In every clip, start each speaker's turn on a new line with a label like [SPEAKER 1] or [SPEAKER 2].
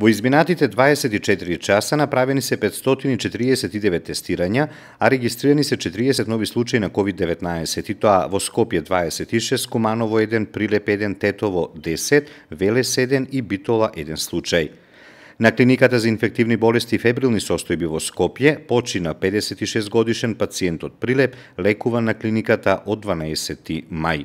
[SPEAKER 1] Во изминатите 24 часа направени се 549 тестирања, а регистрирани се 40 нови случаи на COVID-19 и тоа во Скопје 26, Куманово 1, Прилеп 1, Тетово 10, Велес 1 и Битола 1 случај. На клиниката за инфективни болести и фебрилни состојби во Скопје почина 56 годишен пациент од Прилеп, лекуван на клиниката од 12 мај.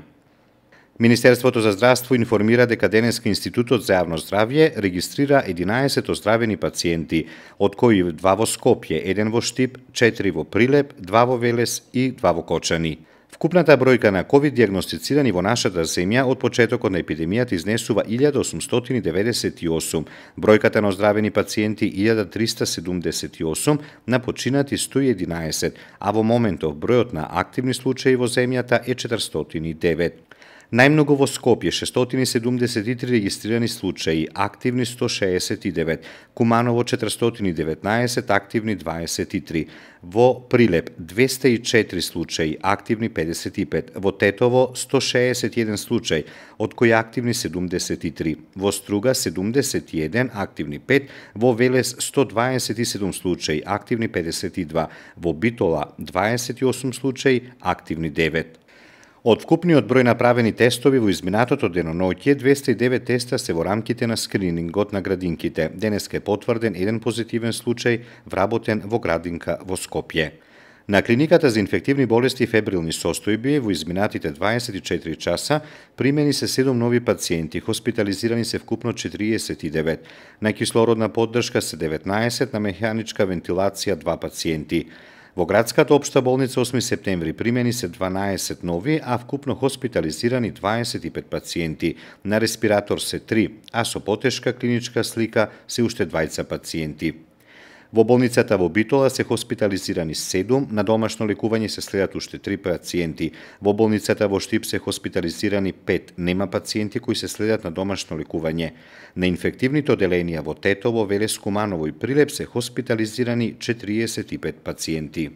[SPEAKER 1] Министерството за здравство информира дека денеска Институтот за јавно здравје регистрира 11 оздравени пациенти, од кои два во Скопје, еден во Штип, 4 во Прилеп, два во Велес и два во Кочани. Вкупната бројка на COVID диагностицирани во нашата земја од почетокот на епидемијата изнесува 1898, бројката на оздравени пациенти 1378, на починати 111, а во моментов бројот на активни случаи во земјата е 409. Најмногу во Скопје 673 регистрирани случаи, активни 169, Куманово 419, активни 23, во Прилеп 204 случаи, активни 55, во Тетово 161 случај, од кои активни 73, во Струга 71, активни 5, во Велес 127 случаи, активни 52, во Битола 28 случаи, активни 9. Од вкупниот број направени тестови во изминатото деноноќе, 209 теста се во рамките на скринингот на градинките. Денеска е потврден еден позитивен случај, вработен во градинка во Скопје. На клиниката за инфективни болести и фебрилни состојби во изминатите 24 часа примени се 7 нови пациенти, хоспитализирани се вкупно 49. На кислородна поддршка се 19, на механичка вентилација 2 пациенти. Во градската општа болница 8 септември примени се 12 нови, а вкупно хоспитализирани 25 пациенти. На респиратор се 3, а со потешка клиничка слика се уште 20 пациенти. Во болницата во Битола се хоспитализирани 7, на домашно лекување се следат уште 3 пациенти. Во болницата во Штип се хоспитализирани 5, нема пациенти кои се следат на домашно лекување. На инфективните оделенија во Тетово, Велес Куманово и Прилеп се хоспитализирани 45 пациенти.